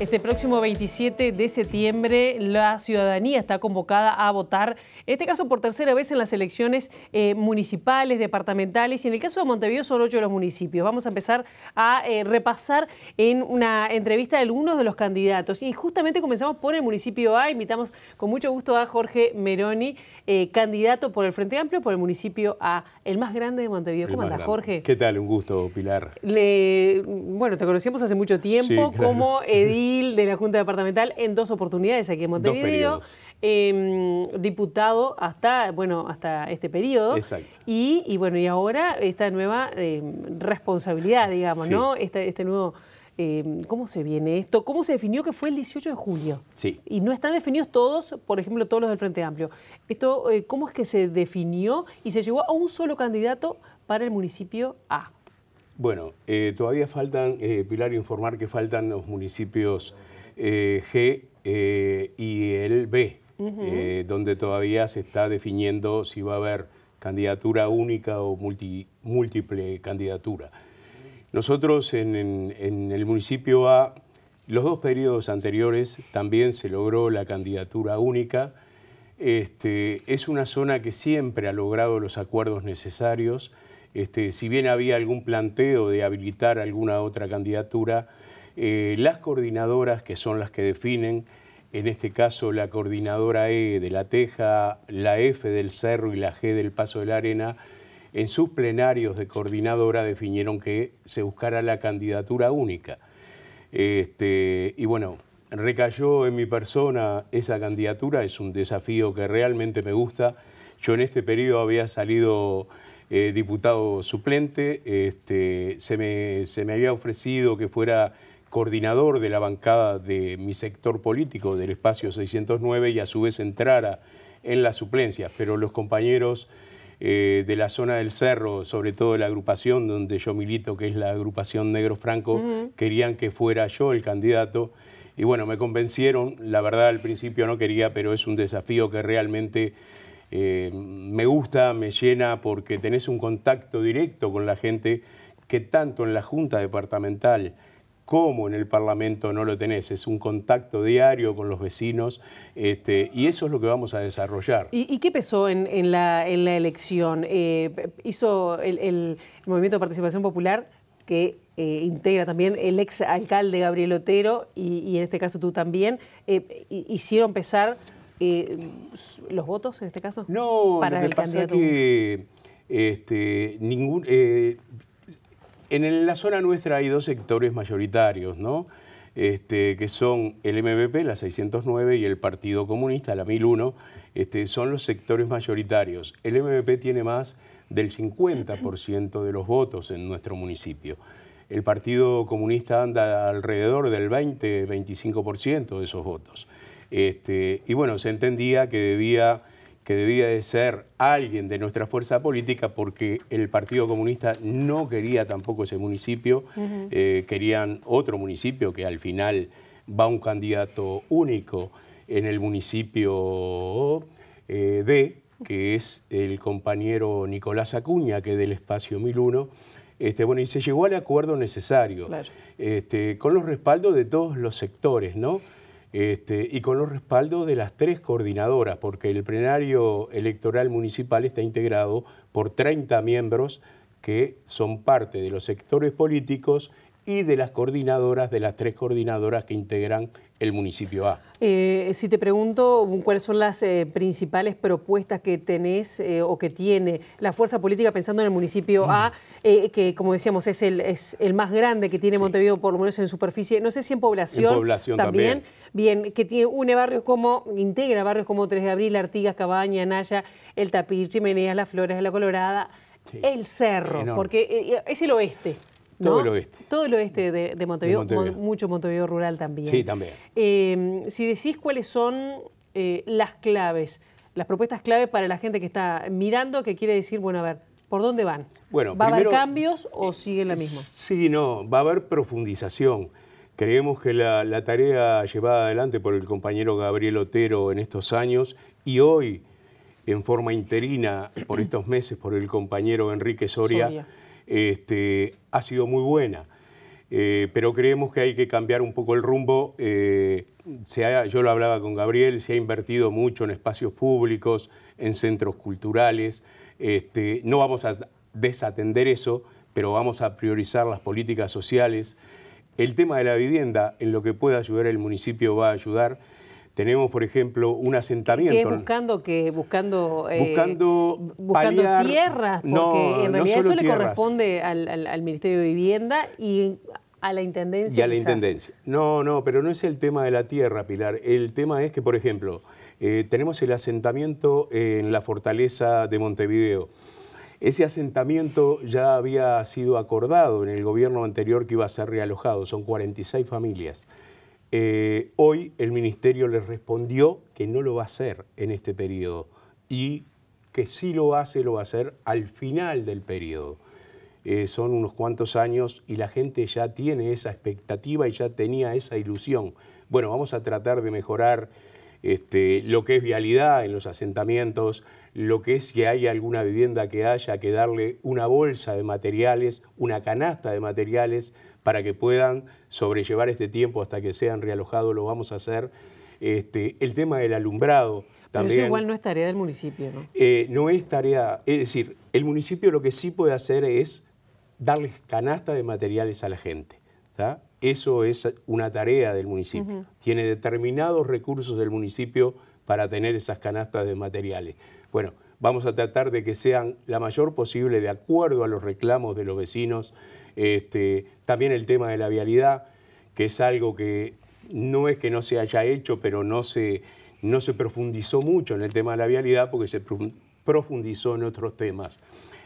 Este próximo 27 de septiembre la ciudadanía está convocada a votar, en este caso por tercera vez en las elecciones eh, municipales, departamentales y en el caso de Montevideo son ocho los municipios. Vamos a empezar a eh, repasar en una entrevista de algunos de los candidatos y justamente comenzamos por el municipio A, invitamos con mucho gusto a Jorge Meroni. Eh, candidato por el Frente Amplio por el municipio A, el más grande de Montevideo. ¿Cómo andás, Jorge? ¿Qué tal? Un gusto, Pilar. Mm, bueno, te conocíamos hace mucho tiempo como edil de la Junta Departamental en dos oportunidades aquí en Montevideo. Em, diputado hasta, bueno, hasta este periodo. Exacto. Y, bueno, y ahora esta nueva em, responsabilidad, digamos, ¿no? este, este nuevo Em, ¿Cómo se viene esto? ¿Cómo se definió que fue el 18 de julio? Sí. Y no están definidos todos, por ejemplo, todos los del Frente Amplio. Esto, eh, ¿Cómo es que se definió y se llegó a un solo candidato para el municipio A? Bueno, eh, todavía faltan, eh, Pilar, informar que faltan los municipios G y el B, donde todavía se está definiendo si va a haber candidatura única o múltiple candidatura. Nosotros en, el municipio A, los dos periodos anteriores también se logró la candidatura única. Este, es una zona que siempre ha logrado los acuerdos necesarios. Este, si bien había algún planteo de habilitar alguna otra candidatura, eh, las coordinadoras, que son las que definen, en este caso la coordinadora E de La Teja, la F del Cerro y la G del Paso de la Arena, en sus plenarios de coordinadora definieron que se buscara la candidatura única. Este, y bueno, recayó en mi persona esa candidatura, es un desafío que realmente me gusta. Yo en este periodo había salido eh, diputado suplente, este, se, me, había ofrecido que fuera coordinador de la bancada de mi sector político, del espacio 609, y a su vez entrara en la suplencia, pero los compañeros eh, de la zona del cerro, sobre todo la agrupación donde yo milito, que es la agrupación Negro Franco, querían que fuera yo el candidato. Y bueno, me convencieron, la verdad al principio no quería, pero es un desafío que realmente eh, me gusta, me llena, porque tenés un contacto directo con la gente que tanto en la Junta Departamental, ¿Cómo en el Parlamento no lo tenés? Es un contacto diario con los vecinos este, y eso es lo que vamos a desarrollar. ¿Y, qué pesó en, la, elección? Eh, ¿Hizo el, Movimiento de Participación Popular que eh, integra también el ex alcalde Gabriel Otero y, en este caso tú también? Eh, ¿Hicieron pesar los votos en este caso? No, para lo que el pasa candidato? que este, ningún en la zona nuestra hay dos sectores mayoritarios, ¿no? Este, que son el MBP, la 609, y el Partido Comunista, la 1001, este, son los sectores mayoritarios. El MBP tiene más del 50% de los votos en nuestro municipio. El Partido Comunista anda alrededor del 20-25% de esos votos. Este, y bueno, se entendía que debía que debía de ser alguien de nuestra fuerza política porque el Partido Comunista no quería tampoco ese municipio, eh, querían otro municipio que al final va un candidato único en el municipio eh, D, que es el compañero Nicolás Acuña, que es del Espacio 1001, este, bueno, y se llegó al acuerdo necesario, este, con los respaldos de todos los sectores, ¿no? Este, y con los respaldos de las tres coordinadoras, porque el plenario electoral municipal está integrado por 30 miembros que son parte de los sectores políticos y de las coordinadoras, de las tres coordinadoras que integran el municipio A. Eh, si te pregunto cuáles son las eh, principales propuestas que tenés eh, o que tiene la fuerza política pensando en el municipio A, mm. que como decíamos es el, es el más grande que tiene Montevideo, por lo menos en superficie, no sé si en población, población también, Bien, que tiene, une barrios como, integra barrios como 3 de Abril, Artigas, Cabaña, Naya, El Tapir, Chimeneas, Las Flores, La Colorada, El Cerro, porque es el oeste. Todo el oeste. Todo el oeste de, Montevideo, mucho Montevideo rural también. Sí, también. Em, si decís cuáles son eh, las claves, las propuestas clave para la gente que está mirando, que quiere decir, bueno, a ver, ¿por dónde van? Bueno, ¿Va a haber cambios o eh, sigue la misma? Sí, no, va a haber profundización. Creemos que la, tarea llevada adelante por el compañero Gabriel Otero en estos años y hoy en forma interina por estos meses por el compañero Enrique Soria este, ha sido muy buena. Eh, pero creemos que hay que cambiar un poco el rumbo. Eh, yo lo hablaba con Gabriel, se ha invertido mucho en espacios públicos, en centros culturales. Este, no vamos a desatender eso, pero vamos a priorizar las políticas sociales. El tema de la vivienda, en lo que pueda ayudar el municipio, va a ayudar. Tenemos, por ejemplo, un asentamiento. ¿Qué buscando que eh, buscando buscando, tierras, porque en realidad eso le corresponde al, Ministerio de Vivienda y a la Intendencia. Y a la Intendencia. No, no, pero no es el tema de la tierra, Pilar. El tema es que, por ejemplo, eh, tenemos el asentamiento en la fortaleza de Montevideo. Ese asentamiento ya había sido acordado en el gobierno anterior que iba a ser realojado, son 46 familias. Eh, hoy el ministerio les respondió que no lo va a hacer en este periodo y que si lo hace, lo va a hacer al final del periodo. Eh, son unos cuantos años y la gente ya tiene esa expectativa y ya tenía esa ilusión. Bueno, vamos a tratar de mejorar este, lo que es vialidad en los asentamientos, lo que es si hay alguna vivienda que haya que darle una bolsa de materiales, una canasta de materiales para que puedan sobrellevar este tiempo hasta que sean realojados, lo vamos a hacer. Este, el tema del alumbrado también. eso igual no es tarea del municipio, ¿no? Eh, no es tarea, es decir, el municipio lo que sí puede hacer es darles canasta de materiales a la gente. Eso es una tarea del municipio. Tiene determinados recursos del municipio para tener esas canastas de materiales. Bueno, vamos a tratar de que sean la mayor posible de acuerdo a los reclamos de los vecinos. Este, también el tema de la vialidad, que es algo que no es que no se haya hecho, pero no se, no se profundizó mucho en el tema de la vialidad porque se profundizó en otros temas.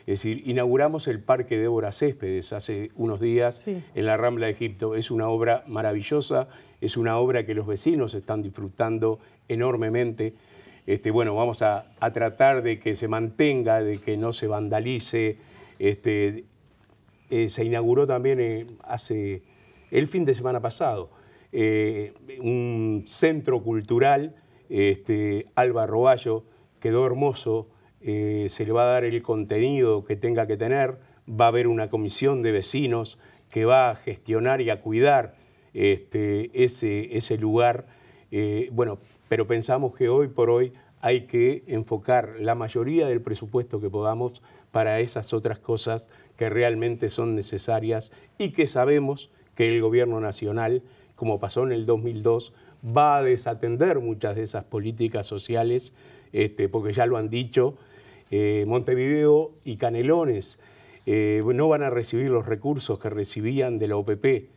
Es decir, inauguramos el Parque Débora Céspedes hace unos días en la Rambla de Egipto. Es una obra maravillosa, es una obra que los vecinos están disfrutando enormemente. Este, bueno, vamos a, tratar de que se mantenga, de que no se vandalice. Este, eh, se inauguró también eh, hace el fin de semana pasado eh, un centro cultural, este, Alba Roballo, quedó hermoso, se le va a dar el contenido que tenga que tener, va a haber una comisión de vecinos que va a gestionar y a cuidar este, ese, ese lugar. bueno, pero pensamos que hoy por hoy hay que enfocar la mayoría del presupuesto que podamos para esas otras cosas que realmente son necesarias y que sabemos que el gobierno nacional, como pasó en el 2002, va a desatender muchas de esas políticas sociales, este, porque ya lo han dicho, eh, Montevideo y Canelones eh, no van a recibir los recursos que recibían de la OPP.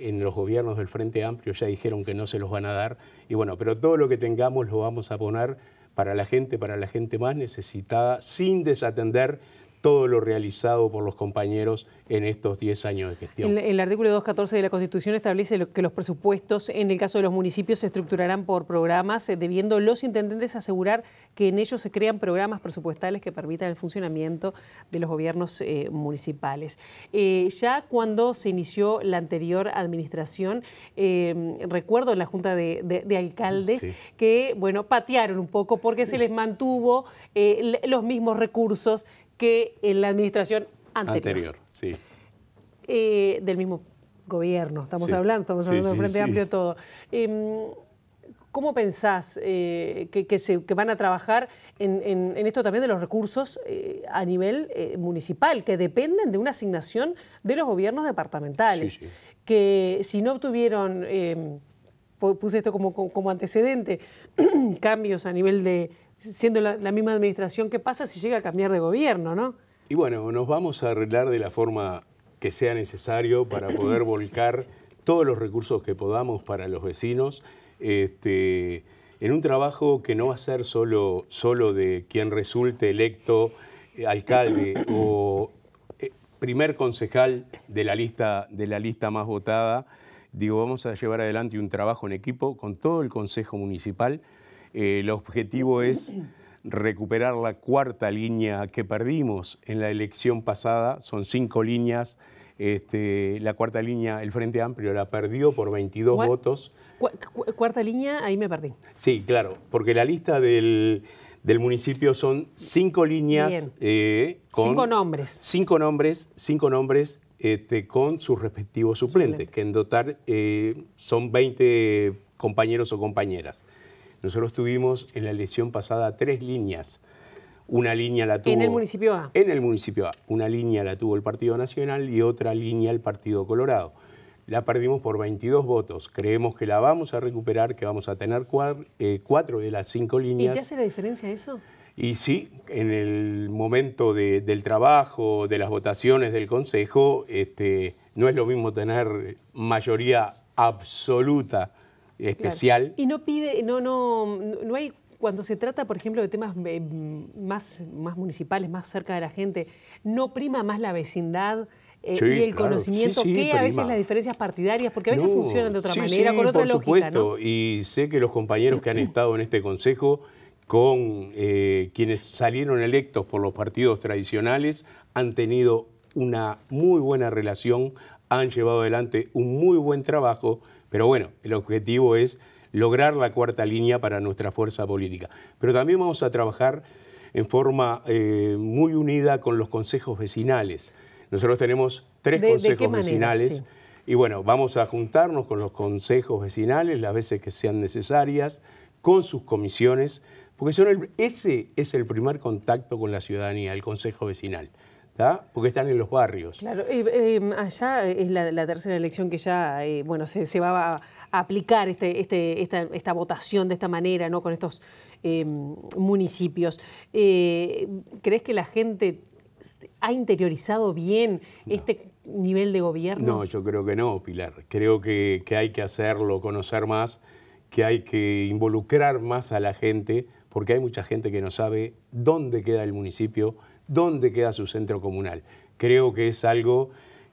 En los gobiernos del Frente Amplio ya dijeron que no se los van a dar. Y bueno, pero todo lo que tengamos lo vamos a poner para la gente, para la gente más necesitada, sin desatender todo lo realizado por los compañeros en estos 10 años de gestión. El, artículo 214 de la Constitución establece que los presupuestos en el caso de los municipios se estructurarán por programas, eh, debiendo los intendentes asegurar que en ellos se crean programas presupuestales que permitan el funcionamiento de los gobiernos eh, municipales. Eh, ya cuando se inició la anterior administración, recuerdo en la Junta de, Alcaldes que, bueno, patearon un poco porque se les mantuvo los mismos recursos que en la administración anterior. Eh, del mismo gobierno, estamos hablando, estamos hablando de Frente Amplio todo. Em, ¿Cómo pensás eh, que, se, van a trabajar en, esto también de los recursos eh, a nivel municipal, que dependen de una asignación de los gobiernos departamentales? Que si no obtuvieron, em, puse esto como, como antecedente, cambios a nivel de, siendo la, misma administración, ¿qué pasa si llega a cambiar de gobierno, no? Y bueno, nos vamos a arreglar de la forma que sea necesario para poder volcar todos los recursos que podamos para los vecinos, este, en un trabajo que no va a ser solo, solo de quien resulte electo alcalde o eh, primer concejal de la, lista, de la lista más votada, digo, vamos a llevar adelante un trabajo en equipo con todo el Consejo Municipal, eh, el objetivo es recuperar la cuarta línea que perdimos en la elección pasada. Son cinco líneas. Este, la cuarta línea, el Frente Amplio, la perdió por 22 votos. cuarta línea, ahí me perdí. Sí, claro, porque la lista del, municipio son cinco líneas eh, con... Cinco nombres. Cinco nombres, cinco nombres este, con sus respectivos suplentes, que en total eh, son 20 compañeros o compañeras. Nosotros tuvimos en la elección pasada tres líneas. Una línea la tuvo... En el municipio A. En el municipio A. Una línea la tuvo el Partido Nacional y otra línea el Partido Colorado. La perdimos por 22 votos. Creemos que la vamos a recuperar, que vamos a tener eh, cuatro, de las cinco líneas. ¿Y qué hace la diferencia eso? Y sí, en el momento del trabajo, de las votaciones del Consejo, este, no es lo mismo tener mayoría absoluta especial. Y no pide, no, no, no hay cuando se trata, por ejemplo, de temas eh, más, más municipales, más cerca de la gente, ¿no prima más la vecindad? Eh, y el conocimiento que a veces las diferencias partidarias, porque a veces funcionan de otra manera, con otra por Supuesto. Y sé que los compañeros que han estado en este consejo, con eh, quienes salieron electos por los partidos tradicionales, han tenido una muy buena relación, han llevado adelante un muy buen trabajo pero bueno, el objetivo es lograr la cuarta línea para nuestra fuerza política. Pero también vamos a trabajar en forma eh, muy unida con los consejos vecinales. Nosotros tenemos tres consejos vecinales y bueno, vamos a juntarnos con los consejos vecinales las veces que sean necesarias, con sus comisiones, porque ese es el primer contacto con la ciudadanía, el consejo vecinal porque están en los barrios. Claro, eh, allá es la, tercera elección que ya eh, bueno, se, va a, aplicar este, este, esta, votación de esta manera, ¿no? con estos eh, municipios. ¿Crees que la gente ha interiorizado bien este nivel de gobierno? No, yo creo que no, Pilar. Creo que hay que hacerlo, conocer más, que hay que involucrar más a la gente, porque hay mucha gente que no sabe dónde queda el municipio, dónde queda su centro comunal. Creo que es algo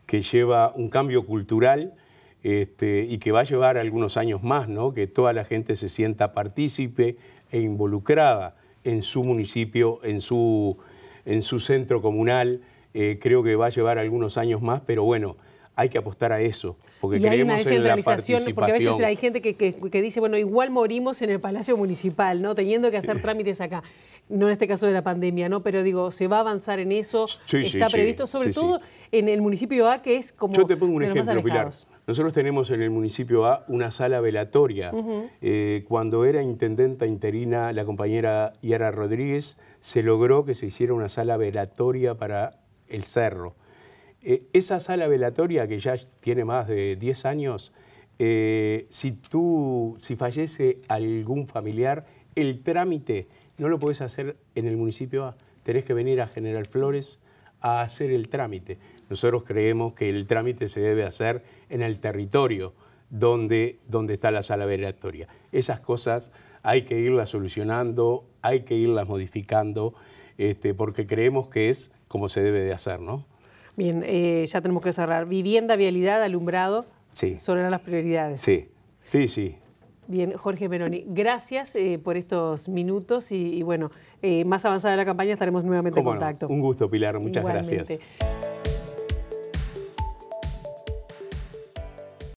que lleva un cambio cultural este, y que va a llevar algunos años más, ¿no? que toda la gente se sienta partícipe e involucrada en su municipio, en su, en su centro comunal. Eh, creo que va a llevar algunos años más, pero bueno, hay que apostar a eso, porque hay una en la Porque a veces hay gente que, que, dice, bueno, igual morimos en el Palacio Municipal, ¿no? Teniendo que hacer trámites acá no en este caso de la pandemia, ¿no? Pero digo, se va a avanzar en eso, está previsto, sobre todo en el municipio A, que es como. Yo te pongo un ejemplo, Pilar. Nosotros tenemos en el municipio A una sala velatoria. Eh, cuando era intendenta interina la compañera Yara Rodríguez, se logró que se hiciera una sala velatoria para el cerro. Eh, esa sala velatoria, que ya tiene más de 10 años, eh, si tú, si fallece algún familiar, el trámite no lo podés hacer en el municipio A, tenés que venir a General Flores a hacer el trámite. Nosotros creemos que el trámite se debe hacer en el territorio donde, donde está la sala veratoria. Esas cosas hay que irlas solucionando, hay que irlas modificando, este, porque creemos que es como se debe de hacer, ¿no? Bien, eh, ya tenemos que cerrar. Vivienda, vialidad, alumbrado, sí. son las prioridades. Sí, sí, sí. Bien, Jorge Meroni, gracias eh, por estos minutos y, bueno, eh, más avanzada la campaña estaremos nuevamente en contacto. Un gusto, Pilar, muchas gracias.